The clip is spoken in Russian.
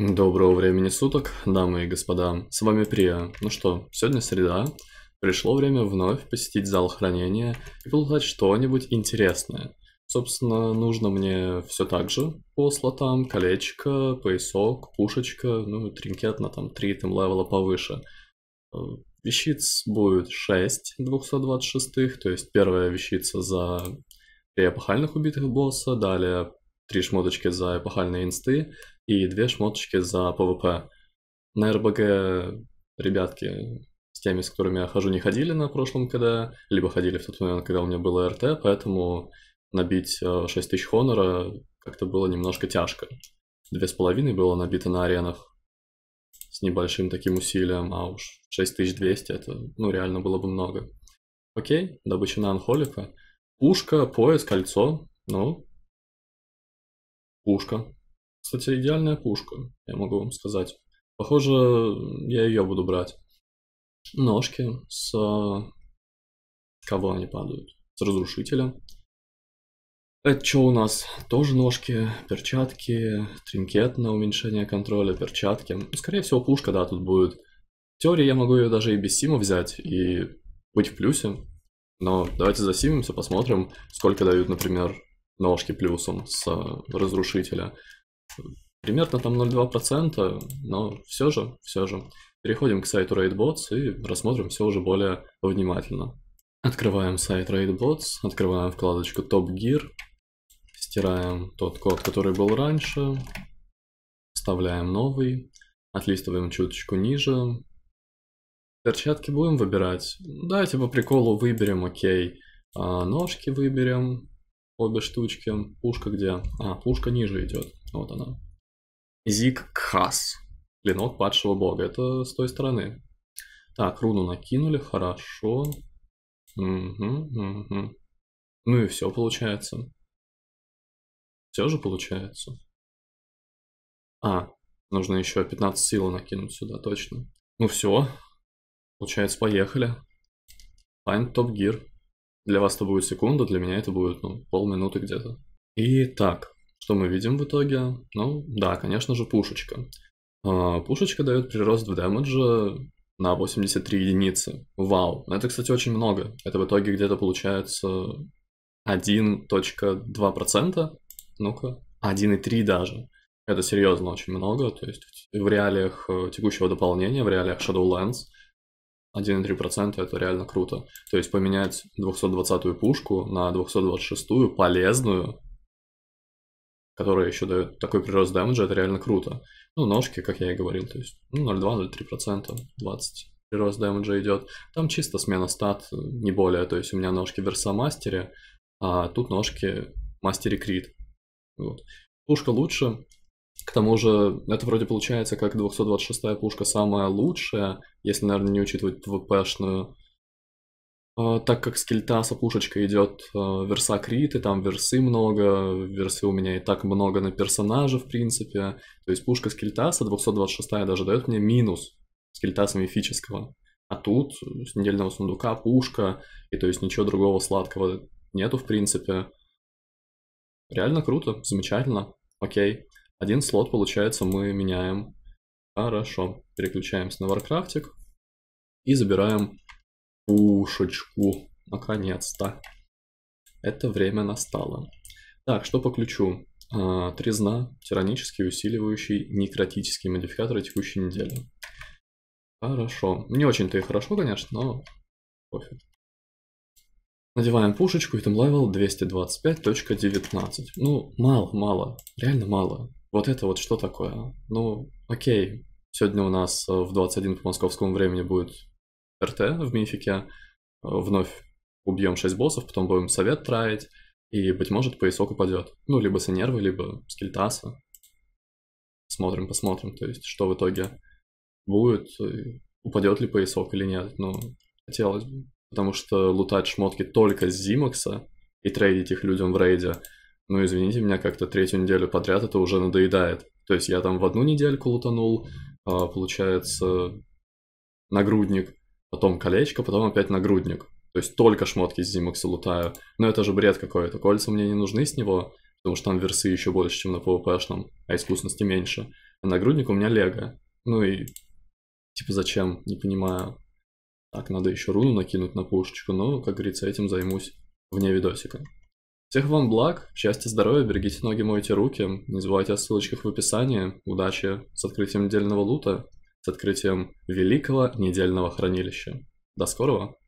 Доброго времени суток, дамы и господа, с вами Прия. Ну что, сегодня среда, пришло время вновь посетить зал хранения и получать что-нибудь интересное. Собственно, нужно мне все так же по слотам, колечко, поясок, пушечка, ну и тринкет на там 3 там левела повыше. Э, вещиц будет 6 226, то есть первая вещица за три эпохальных убитых босса, далее три шмоточки за эпохальные инсты и две шмоточки за ПВП. На РБГ ребятки с теми, с которыми я хожу, не ходили на прошлом КД, либо ходили в тот момент, когда у меня было РТ, поэтому набить 6000 э, хонора как-то было немножко тяжко. Две с половиной было набито на аренах с небольшим таким усилием, а уж 6200 это, ну, реально было бы много. Окей, добыча на анхолика. Пушка, пояс, кольцо, ну, Пушка. Кстати, идеальная пушка, я могу вам сказать. Похоже, я ее буду брать. Ножки с... Кого они падают? С разрушителя. Это что у нас? Тоже ножки, перчатки, тринкет на уменьшение контроля, перчатки. Скорее всего, пушка, да, тут будет. В теории я могу ее даже и без сима взять и быть в плюсе. Но давайте засимимся, посмотрим, сколько дают, например, ножки плюсом с э, разрушителя. Примерно там 0,2%, но все же, все же. Переходим к сайту RaidBots и рассмотрим все уже более внимательно. Открываем сайт RaidBots, открываем вкладочку Top Gear, стираем тот код, который был раньше, вставляем новый, отлистываем чуточку ниже. Перчатки будем выбирать? Давайте типа, по приколу выберем, окей. А ножки выберем, обе штучки. Пушка где? А, пушка ниже идет. Вот она. Зиг Кхас. Клинок падшего бога. Это с той стороны. Так, руну накинули, хорошо. Угу, угу. Ну и все получается. Все же получается. А, нужно еще 15 сил накинуть сюда, точно. Ну все. Получается, поехали. Find Top Gear. Для вас это будет секунда, для меня это будет ну, полминуты где-то. И так, что мы видим в итоге? Ну, да, конечно же, пушечка. А, пушечка дает прирост в дэмэдже на 83 единицы. Вау. Это, кстати, очень много. Это в итоге где-то получается 1.2%. Ну-ка. 1.3 даже. Это серьезно очень много. То есть в реалиях э, текущего дополнения, в реалиях Shadowlands – 1,3% это реально круто. То есть поменять 220-ю пушку на 226-ю полезную, которая еще дает такой прирост дэмэджа, это реально круто. Ну, ножки, как я и говорил, то есть ну, 0,2-0,3%, 20 прирост дэмэджа идет. Там чисто смена стат, не более. То есть у меня ножки в Версомастере, а тут ножки Мастере Крит. Вот. Пушка лучше, к тому же, это вроде получается как 226-я пушка самая лучшая, если, наверное, не учитывать ВПшную. А, так как с Кельтаса пушечка идет а, верса криты, там версы много, версы у меня и так много на персонажа, в принципе. То есть пушка с Кельтаса 226 даже дает мне минус с мифического. А тут с недельного сундука пушка, и то есть ничего другого сладкого нету, в принципе. Реально круто, замечательно, окей. Один слот, получается, мы меняем. Хорошо. Переключаемся на варкрафтик. И забираем пушечку. Наконец-то. Это время настало. Так, что по ключу? А, трезна, тиранический, усиливающий, некротические модификатор текущей недели. Хорошо. Не очень-то и хорошо, конечно, но пофиг. Надеваем пушечку, и там левел 225.19. Ну, мало, мало. Реально мало. Вот это вот что такое? Ну, окей, сегодня у нас э, в 21 по московскому времени будет РТ в мифике. Э, вновь убьем 6 боссов, потом будем совет травить, и, быть может, поясок упадет. Ну, либо с нервы, либо с Смотрим, посмотрим, то есть, что в итоге будет, э, упадет ли поясок или нет. Ну, хотелось бы. Потому что лутать шмотки только с Зимакса и трейдить их людям в рейде — но, «Ну, извините меня, как-то третью неделю подряд это уже надоедает. То есть я там в одну недельку лутанул, а, получается, нагрудник, потом колечко, потом опять нагрудник. То есть только шмотки с Зимакса лутаю. Но это же бред какой-то. Кольца мне не нужны с него, потому что там версы еще больше, чем на PvP-шном, а искусности меньше. А нагрудник у меня лего. Ну и типа зачем, не понимаю. Так, надо еще руну накинуть на пушечку, но, как говорится, этим займусь вне видосика. Всех вам благ, счастья, здоровья, берегите ноги, мойте руки, не забывайте о ссылочках в описании, удачи с открытием недельного лута, с открытием великого недельного хранилища. До скорого!